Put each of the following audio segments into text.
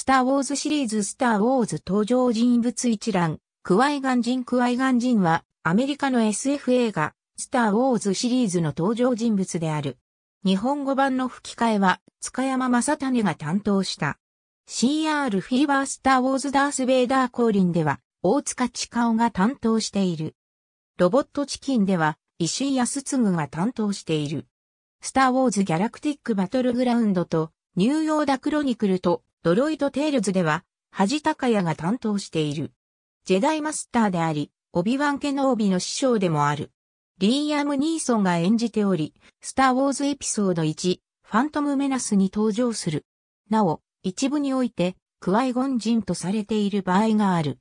スター・ウォーズシリーズスター・ウォーズ登場人物一覧、クワイガン人クワイガン人は、アメリカの SF 映画、スター・ウォーズシリーズの登場人物である。日本語版の吹き替えは、塚山正種が担当した。CR フィーバースター・ウォーズ・ダース・ベイダー降臨では、大塚千顔が担当している。ロボットチキンでは、石井康嗣が担当している。スター・ウォーズ・ギャラクティック・バトルグラウンドと、ニューヨーダ・クロニクルと、ドロイド・テールズでは、恥高屋が担当している。ジェダイマスターであり、オビワン・ケノービの師匠でもある。リーアム・ニーソンが演じており、スター・ウォーズエピソード1、ファントム・メナスに登場する。なお、一部において、クワイゴン人とされている場合がある。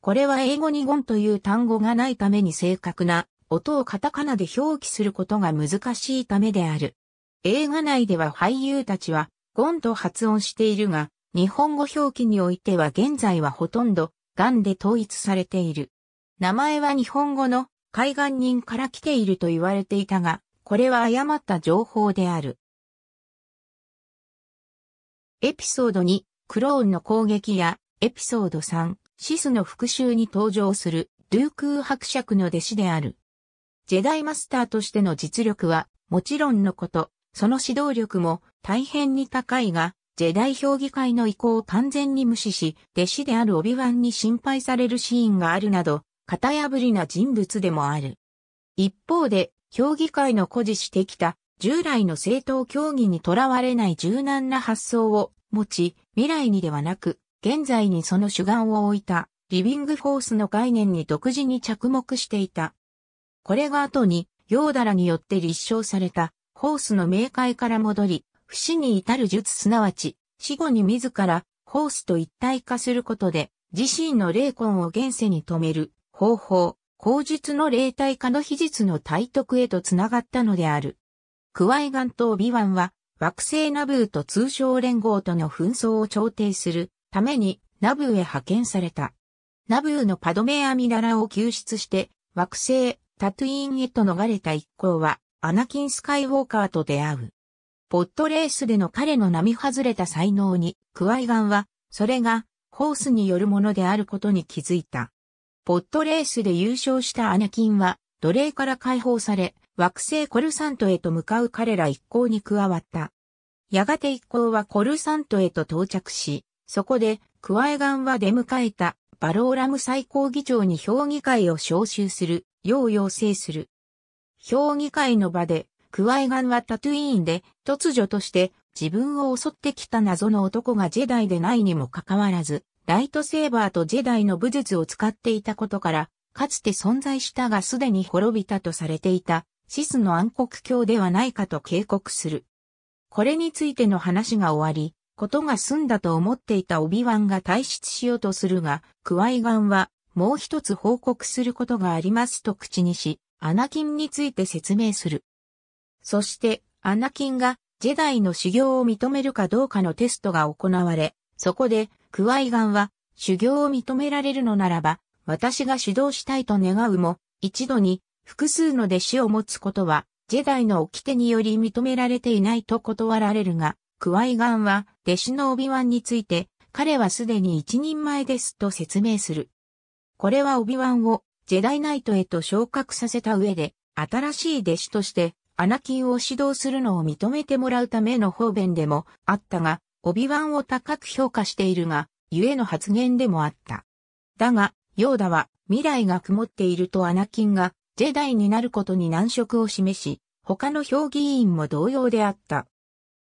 これは英語にゴンという単語がないために正確な音をカタカナで表記することが難しいためである。映画内では俳優たちはゴンと発音しているが、日本語表記においては現在はほとんど、癌で統一されている。名前は日本語の海岸人から来ていると言われていたが、これは誤った情報である。エピソード2、クローンの攻撃や、エピソード3、シスの復讐に登場する、ドゥークー伯爵の弟子である。ジェダイマスターとしての実力は、もちろんのこと、その指導力も大変に高いが、ジェダイ評議会の意向を完全に無視し、弟子であるオビワンに心配されるシーンがあるなど、型破りな人物でもある。一方で、評議会の誇示してきた、従来の政党競技にとらわれない柔軟な発想を持ち、未来にではなく、現在にその主眼を置いた、リビングフォースの概念に独自に着目していた。これが後に、ヨーダラによって立証された、ホースの明快から戻り、不死に至る術すなわち、死後に自ら、ホースと一体化することで、自身の霊魂を現世に止める方法、口述の霊体化の秘術の体得へとつながったのである。クワイガン島ビワンは、惑星ナブーと通称連合との紛争を調停するためにナブーへ派遣された。ナブーのパドメアミララを救出して惑星タトゥインへと逃れた一行はアナキン・スカイウォーカーと出会う。ポットレースでの彼の並外れた才能に、クワイガンは、それが、ホースによるものであることに気づいた。ポットレースで優勝したアナキンは、奴隷から解放され、惑星コルサントへと向かう彼ら一行に加わった。やがて一行はコルサントへと到着し、そこで、クワイガンは出迎えた、バローラム最高議長に評議会を招集する、よう要請する。評議会の場で、クワイガンはタトゥイーンで突如として自分を襲ってきた謎の男がジェダイでないにもかかわらず、ライトセーバーとジェダイの武術を使っていたことから、かつて存在したがすでに滅びたとされていたシスの暗黒教ではないかと警告する。これについての話が終わり、ことが済んだと思っていたオビワンが退出しようとするが、クワイガンは、もう一つ報告することがありますと口にし、アナキンについて説明する。そして、アナキンが、ジェダイの修行を認めるかどうかのテストが行われ、そこで、クワイガンは、修行を認められるのならば、私が指導したいと願うも、一度に、複数の弟子を持つことは、ジェダイの掟により認められていないと断られるが、クワイガンは、弟子のオビワンについて、彼はすでに一人前ですと説明する。これはオビワンを、ジェダイナイトへと昇格させた上で、新しい弟子として、アナキンを指導するのを認めてもらうための方便でもあったが、オビワンを高く評価しているが、ゆえの発言でもあった。だが、ヨーダは未来が曇っているとアナキンがジェダイになることに難色を示し、他の評議員も同様であった。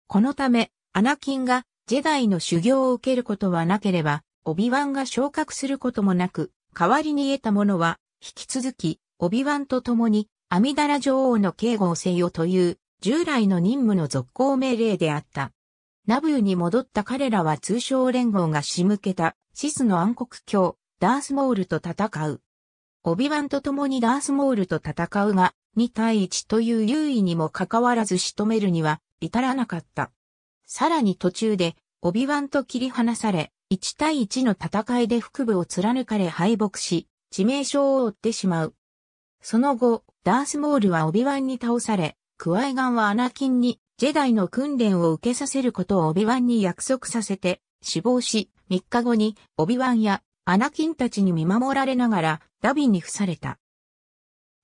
このため、アナキンがジェダイの修行を受けることはなければ、オビワンが昇格することもなく、代わりに得たものは、引き続き、オビワンと共に阿弥陀羅女王の警護をせよという従来の任務の続行命令であった。ナブユに戻った彼らは通商連合が仕向けたシスの暗黒教、ダースモールと戦う。オビワンと共にダースモールと戦うが、2対1という優位にもかかわらず仕留めるには至らなかった。さらに途中で、オビワンと切り離され、1対1の戦いで腹部を貫かれ敗北し、致命傷を負ってしまう。その後、ダースモールはオビワンに倒され、クワイガンはアナキンに、ジェダイの訓練を受けさせることをオビワンに約束させて、死亡し、3日後に、オビワンや、アナキンたちに見守られながら、ダビンに付された。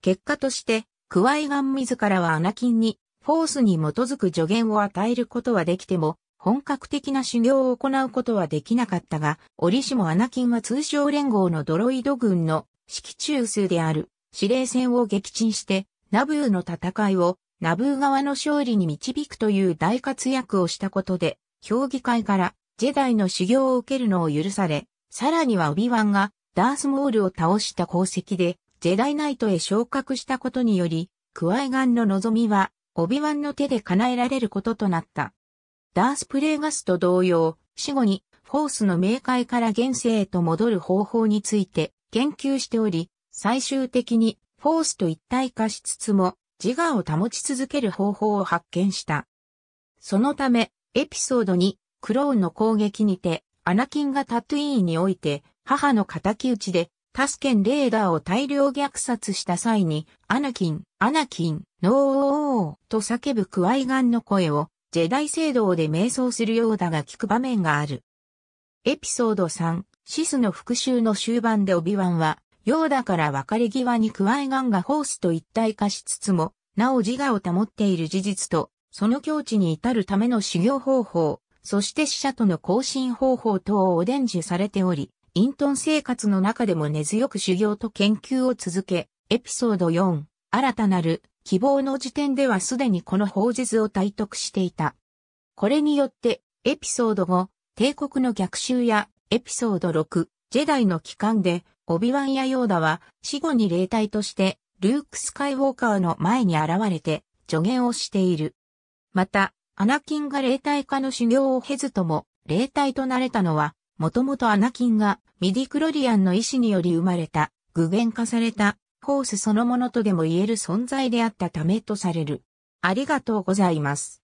結果として、クワイガン自らはアナキンに、フォースに基づく助言を与えることはできても、本格的な修行を行うことはできなかったが、折しもアナキンは通称連合のドロイド軍の指揮中枢である司令戦を撃沈して、ナブーの戦いを、ナブー側の勝利に導くという大活躍をしたことで、評議会からジェダイの修行を受けるのを許され、さらにはオビワンがダースモールを倒した功績で、ジェダイナイトへ昇格したことにより、クワイガンの望みは、オビワンの手で叶えられることとなった。ダースプレーガスと同様、死後に、フォースの冥界から現世へと戻る方法について研究しており、最終的にフォースと一体化しつつも自我を保ち続ける方法を発見した。そのため、エピソード2、クローンの攻撃にて、アナキンがタトゥイーにおいて、母の仇討ちで、タスケン・レーダーを大量虐殺した際に、アナキン、アナキン、ノーオーと叫ぶクワイガンの声を、ジェダイ聖堂で瞑想するようだが聞く場面がある。エピソード3、シスの復讐の終盤でオビワンは、ヨーダから別れ際にクワイガンがホースと一体化しつつも、なお自我を保っている事実と、その境地に至るための修行方法、そして死者との交信方法等をお伝授されており、隠遁生活の中でも根強く修行と研究を続け、エピソード4、新たなる希望の時点ではすでにこの法術を体得していた。これによって、エピソード5、帝国の逆襲や、エピソード6、ジェダイの帰還で、オビワンやヨーダは死後に霊体としてルーク・スカイウォーカーの前に現れて助言をしている。また、アナキンが霊体化の修行を経ずとも霊体となれたのは、もともとアナキンがミディクロリアンの意志により生まれた、具現化された、フォースそのものとでも言える存在であったためとされる。ありがとうございます。